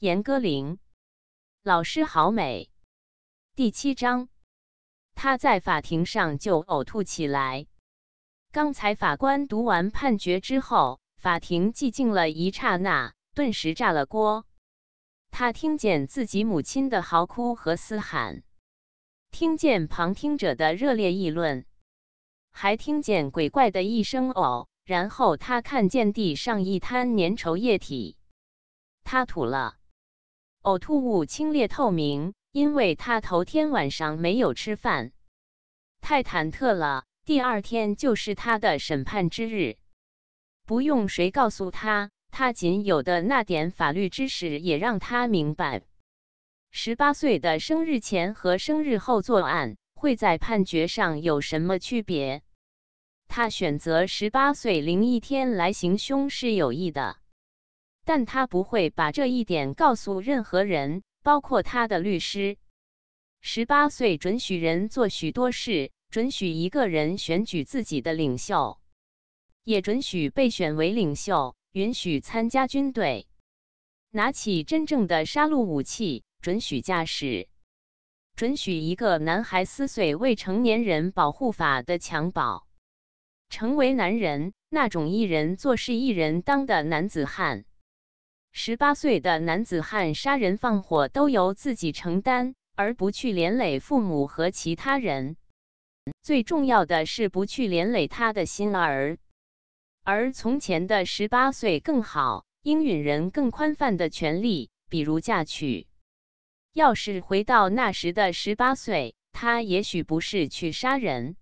严歌苓老师好美。第七章，他在法庭上就呕吐起来。刚才法官读完判决之后，法庭寂静了一刹那，顿时炸了锅。他听见自己母亲的嚎哭和嘶喊，听见旁听者的热烈议论，还听见鬼怪的一声呕。然后他看见地上一滩粘稠液体，他吐了。呕吐物清冽透明，因为他头天晚上没有吃饭，太忐忑了。第二天就是他的审判之日，不用谁告诉他，他仅有的那点法律知识也让他明白：十八岁的生日前和生日后作案，会在判决上有什么区别？他选择十八岁零一天来行凶是有意的。但他不会把这一点告诉任何人，包括他的律师。十八岁准许人做许多事，准许一个人选举自己的领袖，也准许被选为领袖，允许参加军队，拿起真正的杀戮武器，准许驾驶，准许一个男孩撕碎未成年人保护法的襁褓，成为男人那种一人做事一人当的男子汉。十八岁的男子汉杀人放火都由自己承担，而不去连累父母和其他人。最重要的是不去连累他的心儿。而从前的十八岁更好，应允人更宽泛的权利，比如嫁娶。要是回到那时的十八岁，他也许不是去杀人，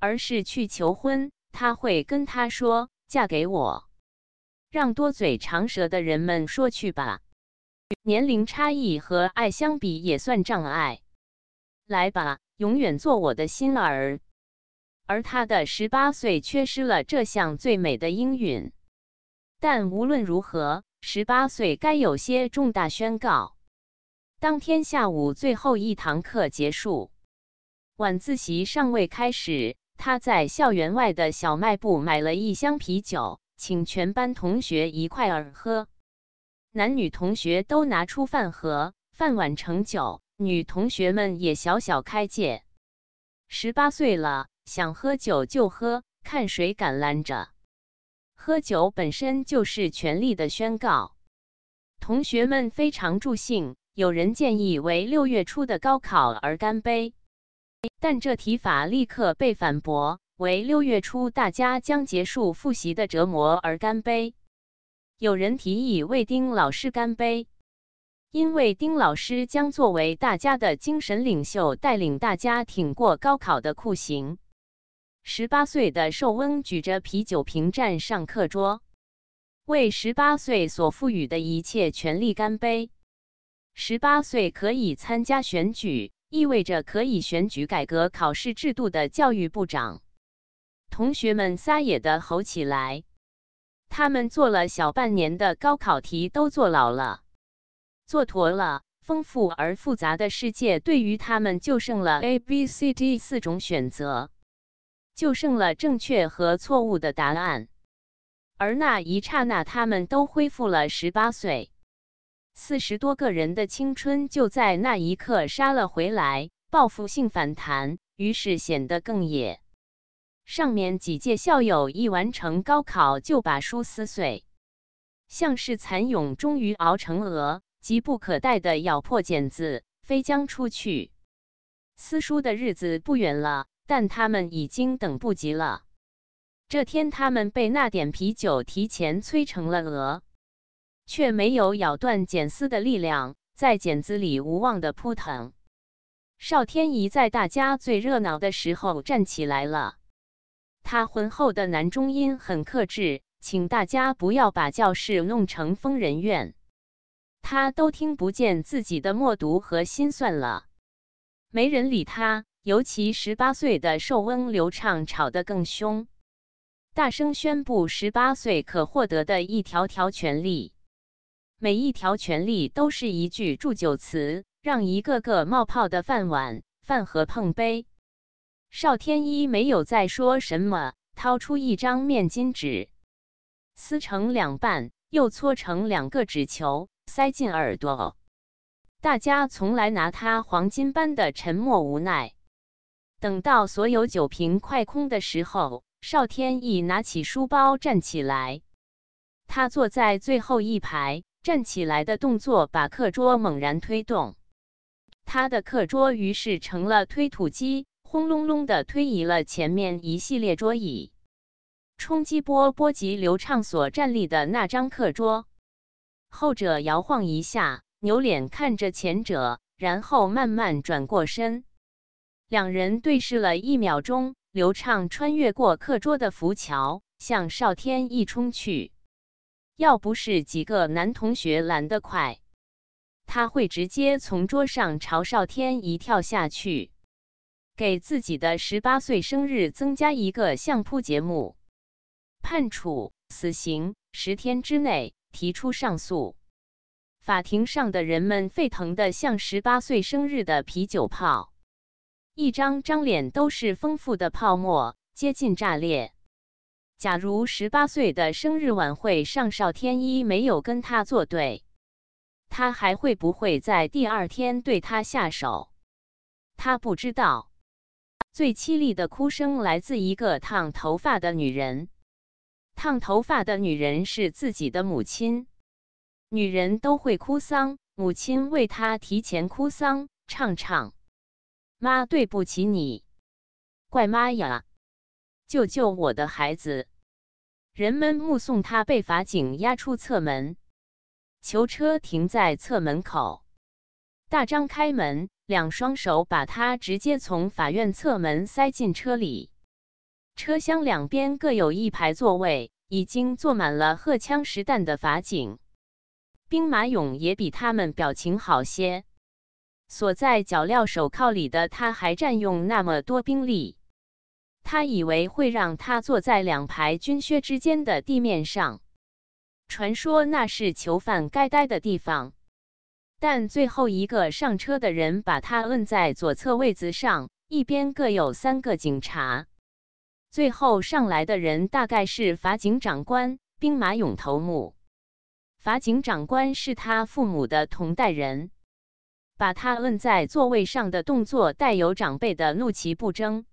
而是去求婚。他会跟他说：“嫁给我。”让多嘴长舌的人们说去吧。年龄差异和爱相比也算障碍。来吧，永远做我的心儿。而他的十八岁缺失了这项最美的应允。但无论如何，十八岁该有些重大宣告。当天下午最后一堂课结束，晚自习尚未开始，他在校园外的小卖部买了一箱啤酒。请全班同学一块儿喝，男女同学都拿出饭盒、饭碗盛酒。女同学们也小小开戒，十八岁了，想喝酒就喝，看谁敢拦着。喝酒本身就是权力的宣告。同学们非常助兴，有人建议为六月初的高考而干杯，但这提法立刻被反驳。为六月初大家将结束复习的折磨而干杯。有人提议为丁老师干杯，因为丁老师将作为大家的精神领袖，带领大家挺过高考的酷刑。十八岁的寿翁举着啤酒瓶站上课桌，为十八岁所赋予的一切权利干杯。十八岁可以参加选举，意味着可以选举改革考试制度的教育部长。同学们撒野的吼起来，他们做了小半年的高考题，都做老了，做驼了。丰富而复杂的世界对于他们就剩了 A、B、C、D 四种选择，就剩了正确和错误的答案。而那一刹那，他们都恢复了十八岁，四十多个人的青春就在那一刻杀了回来，报复性反弹，于是显得更野。上面几届校友一完成高考，就把书撕碎，像是蚕蛹终于熬成蛾，急不可待地咬破茧子，飞将出去。撕书的日子不远了，但他们已经等不及了。这天，他们被那点啤酒提前催成了鹅，却没有咬断茧丝的力量，在茧子里无望的扑腾。邵天一在大家最热闹的时候站起来了。他浑厚的男中音很克制，请大家不要把教室弄成疯人院。他都听不见自己的默读和心算了，没人理他。尤其十八岁的寿翁刘畅吵得更凶，大声宣布十八岁可获得的一条条权利，每一条权利都是一句祝酒词，让一个个冒泡的饭碗饭盒碰杯。邵天一没有再说什么，掏出一张面巾纸，撕成两半，又搓成两个纸球，塞进耳朵。大家从来拿他黄金般的沉默无奈。等到所有酒瓶快空的时候，邵天一拿起书包站起来。他坐在最后一排，站起来的动作把课桌猛然推动，他的课桌于是成了推土机。轰隆隆的推移了前面一系列桌椅，冲击波波及刘畅所站立的那张课桌，后者摇晃一下，扭脸看着前者，然后慢慢转过身。两人对视了一秒钟，刘畅穿越过课桌的浮桥，向少天一冲去。要不是几个男同学拦得快，他会直接从桌上朝少天一跳下去。给自己的十八岁生日增加一个相扑节目，判处死刑。十天之内提出上诉。法庭上的人们沸腾的像十八岁生日的啤酒泡，一张张脸都是丰富的泡沫，接近炸裂。假如十八岁的生日晚会上邵天一没有跟他作对，他还会不会在第二天对他下手？他不知道。最凄厉的哭声来自一个烫头发的女人。烫头发的女人是自己的母亲。女人都会哭丧，母亲为她提前哭丧，唱唱：“妈，对不起你，怪妈呀，救救我的孩子！”人们目送她被法警押出侧门，囚车停在侧门口，大张开门。两双手把他直接从法院侧门塞进车里。车厢两边各有一排座位，已经坐满了荷枪实弹的法警。兵马俑也比他们表情好些。锁在脚镣手铐里的他还占用那么多兵力。他以为会让他坐在两排军靴之间的地面上。传说那是囚犯该待的地方。但最后一个上车的人把他摁在左侧位子上，一边各有三个警察。最后上来的人大概是法警长官、兵马俑头目。法警长官是他父母的同代人，把他摁在座位上的动作带有长辈的怒其不争。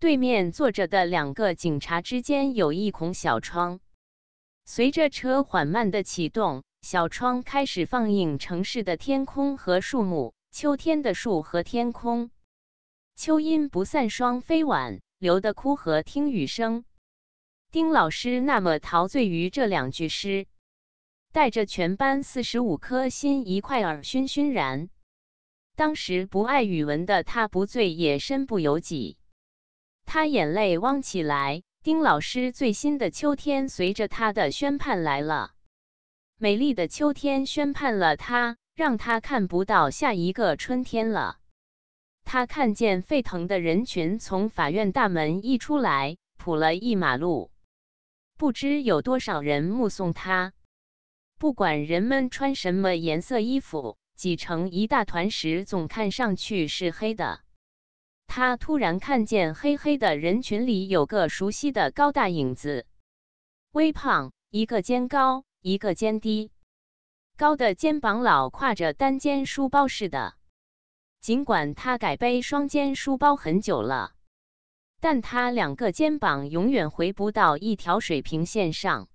对面坐着的两个警察之间有一孔小窗，随着车缓慢的启动。小窗开始放映城市的天空和树木，秋天的树和天空。秋阴不散霜飞晚，留得枯荷听雨声。丁老师那么陶醉于这两句诗，带着全班四十五颗心一块儿熏熏然。当时不爱语文的他不醉也身不由己，他眼泪汪起来。丁老师最新的秋天随着他的宣判来了。美丽的秋天宣判了他，让他看不到下一个春天了。他看见沸腾的人群从法院大门一出来，铺了一马路，不知有多少人目送他。不管人们穿什么颜色衣服，挤成一大团时，总看上去是黑的。他突然看见黑黑的人群里有个熟悉的高大影子，微胖，一个肩高。一个肩低高的肩膀老挎着单肩书包似的，尽管他改背双肩书包很久了，但他两个肩膀永远回不到一条水平线上。